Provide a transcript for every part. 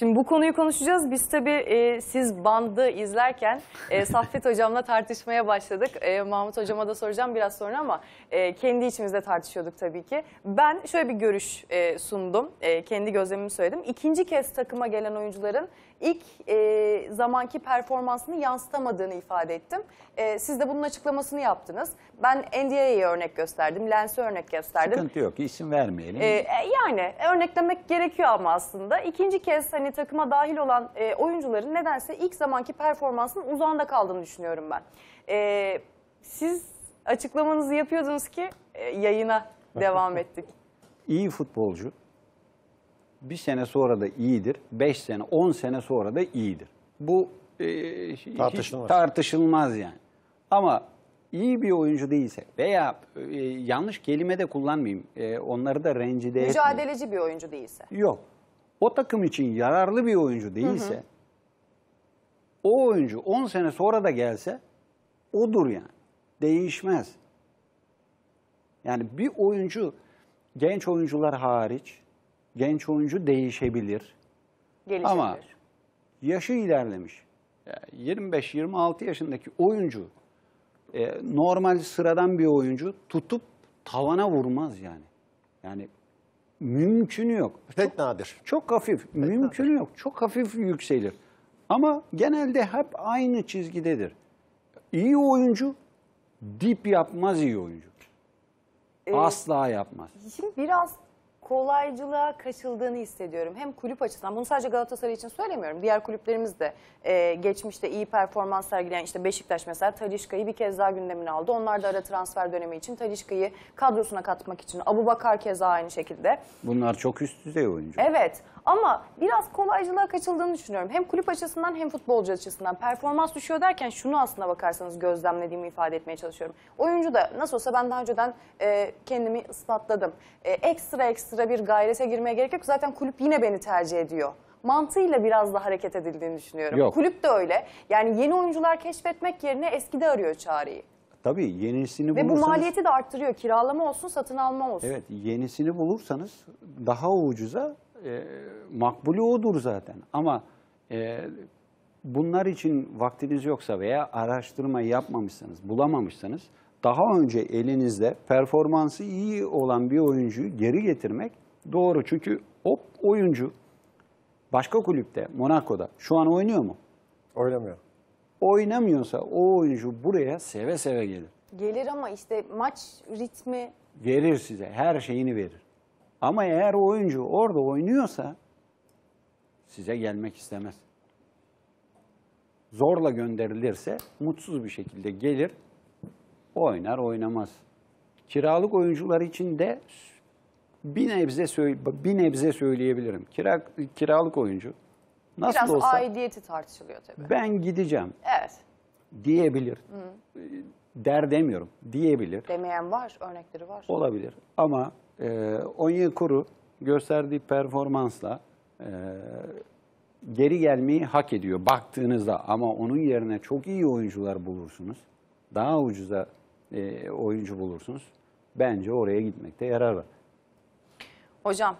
Şimdi bu konuyu konuşacağız. Biz tabii e, siz bandı izlerken e, Saffet Hocam'la tartışmaya başladık. E, Mahmut Hocam'a da soracağım biraz sonra ama e, kendi içimizde tartışıyorduk tabii ki. Ben şöyle bir görüş e, sundum. E, kendi gözlemimi söyledim. İkinci kez takıma gelen oyuncuların ilk e, zamanki performansını yansıtamadığını ifade ettim. E, siz de bunun açıklamasını yaptınız. Ben NDA'yı örnek gösterdim, Lens'i örnek gösterdim. Sıkıntı yok, isim vermeyelim. E, e, yani örneklemek gerekiyor ama aslında. ikinci kez hani takıma dahil olan e, oyuncuların nedense ilk zamanki performansının uzağında kaldığını düşünüyorum ben. E, siz açıklamanızı yapıyordunuz ki e, yayına devam ettik. İyi futbolcu, bir sene sonra da iyidir, beş sene, on sene sonra da iyidir. Bu e, tartışılmaz. tartışılmaz yani. Ama iyi bir oyuncu değilse veya e, yanlış kelime de kullanmayayım, e, onları da rencide Mücadeleci etmeyeyim. bir oyuncu değilse. Yok. O takım için yararlı bir oyuncu değilse, hı hı. o oyuncu on sene sonra da gelse odur yani. Değişmez. Yani bir oyuncu, genç oyuncular hariç genç oyuncu değişebilir. Gelişebilir. Ama yaşı ilerlemiş. Yani 25-26 yaşındaki oyuncu e, normal sıradan bir oyuncu tutup tavana vurmaz yani. Yani mümkünü yok. Pek çok, nadir. Çok hafif. Pek mümkünü nadir. yok. Çok hafif yükselir. Ama genelde hep aynı çizgidedir. İyi oyuncu dip yapmaz iyi oyuncu. Ee, Asla yapmaz. Şimdi biraz kolaycılığa kaçıldığını hissediyorum. Hem kulüp açısından bunu sadece Galatasaray için söylemiyorum. Diğer kulüplerimiz de e, geçmişte iyi performans sergileyen işte Beşiktaş mesela Talişka'yı bir kez daha gündemine aldı. Onlar da ara transfer dönemi için Talişka'yı kadrosuna katmak için. Abu Bakar keza aynı şekilde. Bunlar çok üst düzey oyuncu. Evet ama biraz kolaycılığa kaçıldığını düşünüyorum. Hem kulüp açısından hem futbolcu açısından. Performans düşüyor derken şunu aslında bakarsanız gözlemlediğimi ifade etmeye çalışıyorum. Oyuncu da nasıl olsa ben daha önceden e, kendimi ispatladım. E, ekstra ekstra ekstra bir gayrete girmeye gerek yok. Zaten kulüp yine beni tercih ediyor mantığıyla biraz da hareket edildiğini düşünüyorum. Yok. Kulüp de öyle. Yani yeni oyuncular keşfetmek yerine eskide arıyor çareyi. Tabii yenisini Ve bulursanız... Ve bu maliyeti de arttırıyor. Kiralama olsun, satın alma olsun. Evet, yenisini bulursanız daha ucuza e, makbulü odur zaten. Ama e, bunlar için vaktiniz yoksa veya araştırma yapmamışsanız, bulamamışsanız daha önce elinizde performansı iyi olan bir oyuncuyu geri getirmek doğru. Çünkü o oyuncu başka kulüpte, Monaco'da şu an oynuyor mu? Oynamıyor. Oynamıyorsa o oyuncu buraya seve seve gelir. Gelir ama işte maç ritmi... Verir size, her şeyini verir. Ama eğer oyuncu orada oynuyorsa size gelmek istemez. Zorla gönderilirse mutsuz bir şekilde gelir, Oynar oynamaz. Kiralık oyuncular için de bir nebze, bir nebze söyleyebilirim. Kira, kiralık oyuncu nasıl Biraz olsa... aidiyeti tartışılıyor tabii. Ben gideceğim. Evet. Diyebilir. Hı. Ee, der demiyorum. Diyebilir. Demeyen var, örnekleri var. Olabilir. Ama e, kuru gösterdiği performansla e, geri gelmeyi hak ediyor baktığınızda. Ama onun yerine çok iyi oyuncular bulursunuz. Daha ucuza e, oyuncu bulursunuz. Bence oraya gitmekte yarar var. Hocam,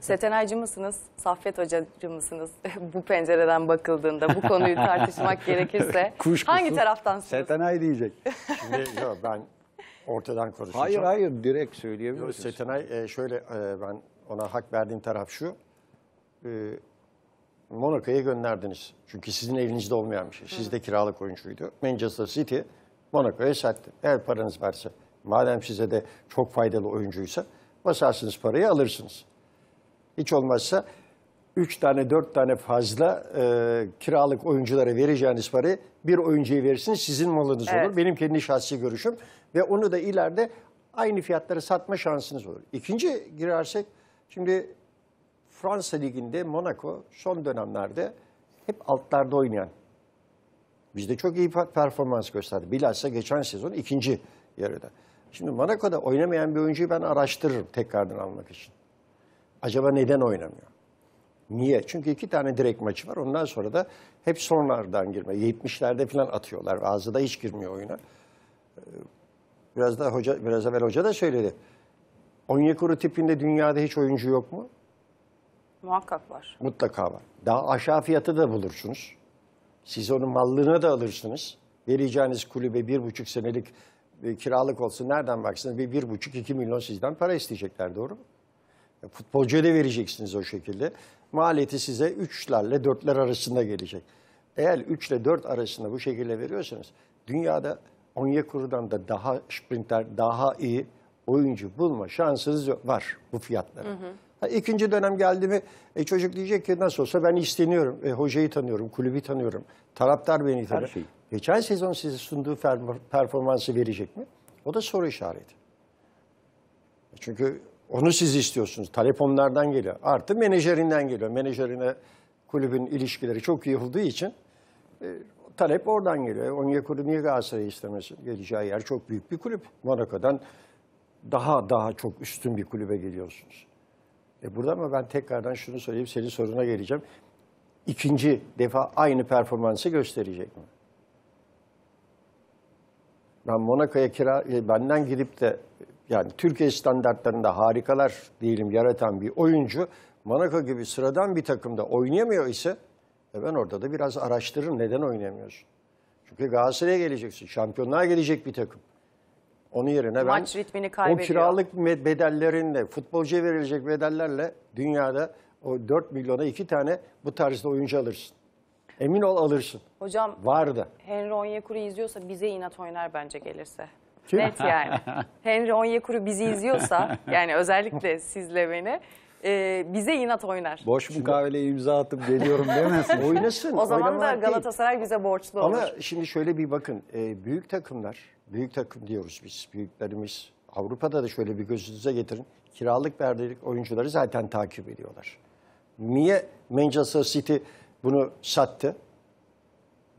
Setenaycı mısınız, Saffet Hocacı mısınız? bu pencereden bakıldığında bu konuyu tartışmak gerekirse Kuşkusuz, hangi taraftansınız? Setenay diyecek. Şimdi, yo, ben ortadan konuşacağım. Hayır hayır direkt söyleyebilirsiniz. Setenay e, şöyle e, ben ona hak verdiğim taraf şu. E, Monaco'ya gönderdiniz. Çünkü sizin elinizde olmayan bir şey. Sizde kiralık oyuncuydu. Manchester City Monaco'ya sattı. Eğer paranız varsa, madem size de çok faydalı oyuncuysa basarsınız parayı alırsınız. Hiç olmazsa 3 tane 4 tane fazla e, kiralık oyunculara vereceğiniz parayı bir oyuncuya verirsiniz sizin malınız evet. olur. Benim kendi şahsi görüşüm ve onu da ileride aynı fiyatları satma şansınız olur. İkinci girersek şimdi Fransa Ligi'nde Monaco son dönemlerde hep altlarda oynayan Bizde çok iyi performans gösterdi. Bilhassa geçen sezon ikinci yarıda. Şimdi Monaco'da oynamayan bir oyuncuyu ben araştırırım tekrardan almak için. Acaba neden oynamıyor? Niye? Çünkü iki tane direkt maçı var. Ondan sonra da hep sonlardan girme. 70'lerde falan atıyorlar. Ağzı da hiç girmiyor oyuna. Ee, biraz daha hoca, biraz evvel hoca da söyledi. Onyekuru tipinde dünyada hiç oyuncu yok mu? Muhakkak var. Mutlaka var. Daha aşağı fiyatı da bulursunuz. Siz onun mallığına da alırsınız. Vereceğiniz kulübe bir buçuk senelik e, kiralık olsun nereden baksanız bir, bir buçuk iki milyon sizden para isteyecekler doğru mu? futbolcuya da vereceksiniz o şekilde. Maliyeti size üçlerle dörtler arasında gelecek. Eğer üçle dört arasında bu şekilde veriyorsanız dünyada Onyekuru'dan da daha sprinter, daha iyi oyuncu bulma şansınız var bu fiyatlara. Hı hı. İkinci dönem geldi mi e, çocuk diyecek ki nasıl olsa ben isteniyorum. E, hocayı tanıyorum, kulübü tanıyorum. Taraftar beni tanıyor. Şey. Geçen sezon size sunduğu performansı verecek mi? O da soru işareti. Çünkü onu siz istiyorsunuz. Talep onlardan geliyor. Artı menajerinden geliyor. Menajerine kulübün ilişkileri çok iyi olduğu için e, talep oradan geliyor. Onyekuru niye Galatasaray'ı istemesin Geleceği yer çok büyük bir kulüp. Monaco'dan daha daha çok üstün bir kulübe geliyorsunuz. E burada ama ben tekrardan şunu söyleyeyim, senin soruna geleceğim. İkinci defa aynı performansı gösterecek mi? Ben Monaco'ya kira, e, benden gidip de yani Türkiye standartlarında harikalar diyelim yaratan bir oyuncu Monaco gibi sıradan bir takımda oynayamıyor ise e ben orada da biraz araştırırım neden oynayamıyorsun. Çünkü Galatasaray'a geleceksin, şampiyonluğa gelecek bir takım. Onun yerine ben Maç ritmini o kiralık bedellerinle, futbolcuya verilecek bedellerle dünyada o 4 milyona 2 tane bu tarzda oyuncu alırsın. Emin ol alırsın. Hocam Vardı. Henry Onyekuru izliyorsa bize inat oynar bence gelirse. Kim? Net yani. Henry Onyekuru bizi izliyorsa yani özellikle sizle beni e, bize inat oynar. Boş mu kahvele imza atıp geliyorum demesin. Oynasın. O zaman da Galatasaray değil. bize borçlu olur. Ama şimdi şöyle bir bakın. E, büyük takımlar, büyük takım diyoruz biz. Büyüklerimiz Avrupa'da da şöyle bir gözünüze getirin. Kiralık verdilik oyuncuları zaten takip ediyorlar. Niye Manchester City bunu sattı?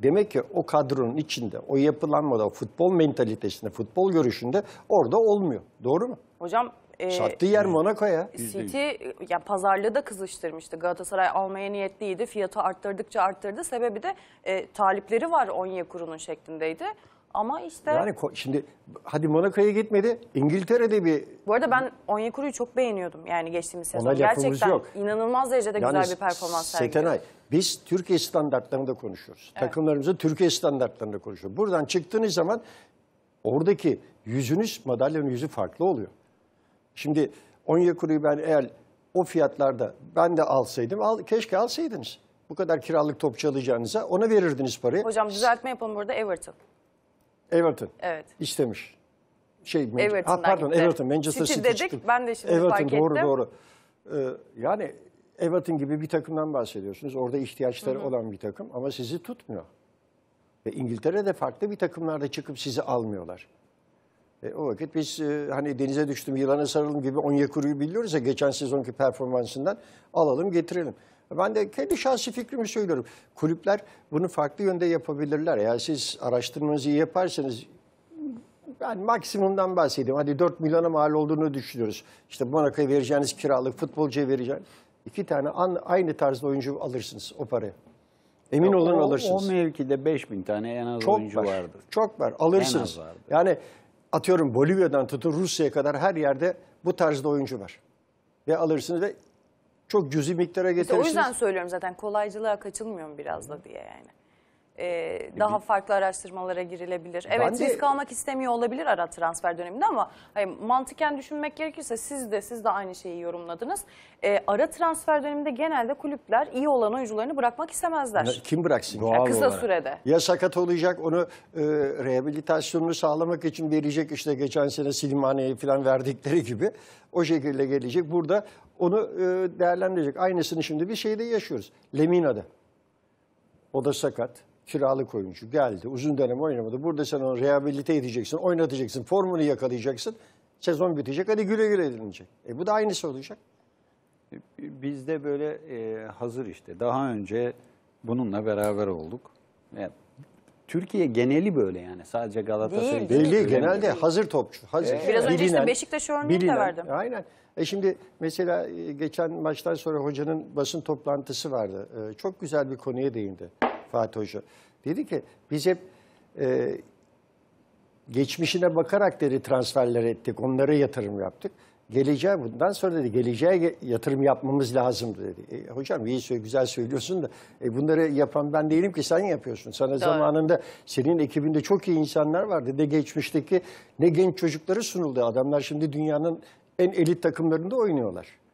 Demek ki o kadronun içinde, o yapılanmada, o futbol mentalitesinde, futbol görüşünde orada olmuyor. Doğru mu? Hocam e, ee, Sattığı yer Monaco'ya. City yani pazarlığı da kızıştırmıştı. Galatasaray almaya niyetliydi. Fiyatı arttırdıkça arttırdı. Sebebi de e, talipleri var Onyekuru'nun şeklindeydi. Ama işte... Yani şimdi hadi Monaco'ya gitmedi. İngiltere'de bir Bu arada ben Onyekuru'yu çok beğeniyordum yani geçtiğimiz sezon. Gerçekten yok. inanılmaz derecede güzel bir performans sergiledi. Setenay, biz Türkiye standartlarında konuşuyoruz. Takımlarımızı Türkiye standartlarında konuşuyoruz. Buradan çıktığınız zaman oradaki yüzünüz, madalyanın yüzü farklı oluyor. Şimdi 10 Onyekuru'yu ben eğer o fiyatlarda ben de alsaydım, al, keşke alsaydınız. Bu kadar kiralık topçu alacağınıza ona verirdiniz parayı. Hocam düzeltme yapalım burada Everton. Everton. Evet. İstemiş. Şey, Everton'dan ah, pardon gitti. Everton, Manchester City, City dedik, çıktı. ben de şimdi Everton, fark doğru, ettim. Doğru doğru. Ee, yani Everton gibi bir takımdan bahsediyorsunuz. Orada ihtiyaçları hı hı. olan bir takım ama sizi tutmuyor. Ve İngiltere'de farklı bir takımlarda çıkıp sizi almıyorlar. E, o vakit biz e, hani denize düştüm yılana sarılım gibi Onyekuru'yu biliyoruz ya geçen sezonki performansından alalım getirelim. Ben de kendi şahsi fikrimi söylüyorum. Kulüpler bunu farklı yönde yapabilirler. Eğer siz araştırmanızı iyi yaparsanız ben maksimumdan bahsedeyim. Hadi 4 milyona mal olduğunu düşünüyoruz. İşte Monaco'ya vereceğiniz kiralık, futbolcuya vereceğiniz. iki tane aynı tarzda oyuncu alırsınız o parayı. Emin o, olun alırsınız. O mevkide bin tane en az çok oyuncu var, vardır. Çok var. Alırsınız. En az vardır. Yani atıyorum Bolivya'dan tutun Rusya'ya kadar her yerde bu tarzda oyuncu var. Ve alırsınız ve çok cüzi miktara getirirsiniz. İşte o yüzden söylüyorum zaten kolaycılığa kaçılmıyor biraz da diye yani. E, e, daha farklı araştırmalara girilebilir. evet de- risk almak istemiyor olabilir ara transfer döneminde ama hani, mantıken düşünmek gerekirse siz de siz de aynı şeyi yorumladınız. E, ara transfer döneminde genelde kulüpler iyi olan oyuncularını bırakmak istemezler. Kim bıraksın? Doğal kısa olarak. sürede. Ya sakat olacak onu e, rehabilitasyonunu sağlamak için verecek işte geçen sene Silmane'ye falan verdikleri gibi o şekilde gelecek. Burada onu e, değerlendirecek. Aynısını şimdi bir şeyde yaşıyoruz. Lemina'da. O da sakat kiralık oyuncu geldi. Uzun dönem oynamadı. Burada sen onu rehabilite edeceksin, oynatacaksın, formunu yakalayacaksın. Sezon bitecek, hadi güle güle edinecek. E bu da aynısı olacak. E, bizde böyle e, hazır işte. Daha önce bununla beraber olduk. Yani, e, Türkiye geneli böyle yani. Sadece Galatasaray değil. Değil, değil. genelde değil. hazır topçu. Hazır. Ee, Biraz bilinen, önce işte Beşiktaş örneğini bilinen, de verdim. Aynen. E şimdi mesela e, geçen maçtan sonra hocanın basın toplantısı vardı. E, çok güzel bir konuya değindi. Fatih Hoca. Dedi ki biz hep e, geçmişine bakarak dedi transferler ettik, onlara yatırım yaptık. Geleceğe bundan sonra dedi geleceğe yatırım yapmamız lazım dedi. E, hocam iyi söyle, güzel söylüyorsun da e, bunları yapan ben değilim ki sen yapıyorsun. Sana Doğru. zamanında senin ekibinde çok iyi insanlar vardı. Ne geçmişteki ne genç çocukları sunuldu. Adamlar şimdi dünyanın en elit takımlarında oynuyorlar.